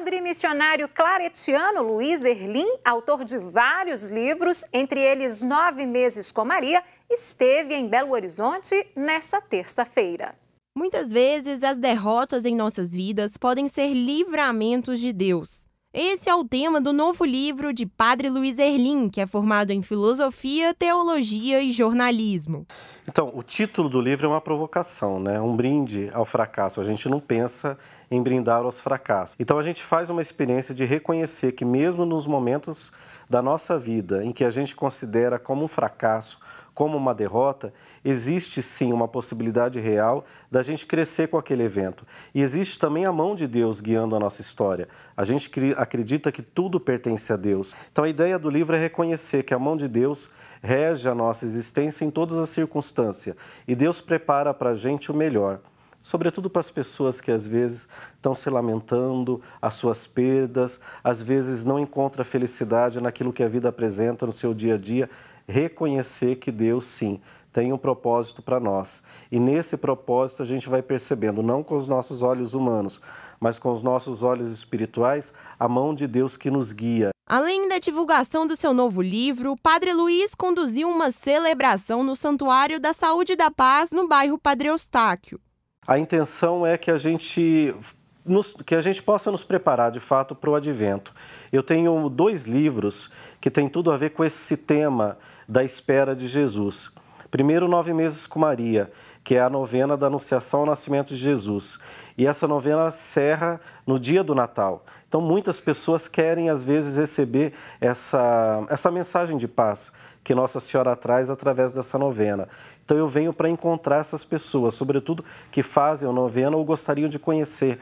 Padre missionário claretiano Luiz Erlim, autor de vários livros, entre eles Nove Meses com Maria, esteve em Belo Horizonte nesta terça-feira. Muitas vezes as derrotas em nossas vidas podem ser livramentos de Deus. Esse é o tema do novo livro de Padre Luiz Erlim, que é formado em filosofia, teologia e jornalismo. Então, o título do livro é uma provocação, né? Um brinde ao fracasso. A gente não pensa em brindar aos fracassos. Então, a gente faz uma experiência de reconhecer que mesmo nos momentos da nossa vida em que a gente considera como um fracasso, como uma derrota, existe sim uma possibilidade real da gente crescer com aquele evento. E existe também a mão de Deus guiando a nossa história. A gente acredita que tudo pertence a Deus. Então a ideia do livro é reconhecer que a mão de Deus rege a nossa existência em todas as circunstâncias circunstância. E Deus prepara para a gente o melhor sobretudo para as pessoas que às vezes estão se lamentando, as suas perdas, às vezes não encontra felicidade naquilo que a vida apresenta no seu dia a dia, reconhecer que Deus sim tem um propósito para nós. E nesse propósito a gente vai percebendo, não com os nossos olhos humanos, mas com os nossos olhos espirituais, a mão de Deus que nos guia. Além da divulgação do seu novo livro, o Padre Luiz conduziu uma celebração no Santuário da Saúde e da Paz, no bairro Padre Eustáquio. A intenção é que a gente nos, que a gente possa nos preparar de fato para o advento. Eu tenho dois livros que têm tudo a ver com esse tema da espera de Jesus. Primeiro, Nove Meses com Maria, que é a novena da Anunciação ao Nascimento de Jesus. E essa novena serra no dia do Natal. Então, muitas pessoas querem, às vezes, receber essa, essa mensagem de paz que Nossa Senhora traz através dessa novena. Então, eu venho para encontrar essas pessoas, sobretudo que fazem a novena ou gostariam de conhecer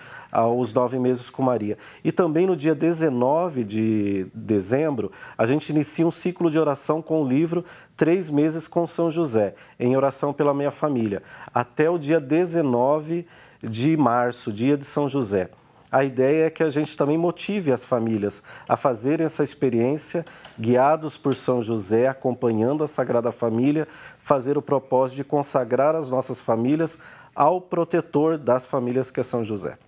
os nove meses com Maria. E também no dia 19 de dezembro, a gente inicia um ciclo de oração com o livro Três Meses com São José, em oração pela minha família até o dia 19 de março, dia de São José. A ideia é que a gente também motive as famílias a fazerem essa experiência, guiados por São José, acompanhando a Sagrada Família, fazer o propósito de consagrar as nossas famílias ao protetor das famílias que é São José.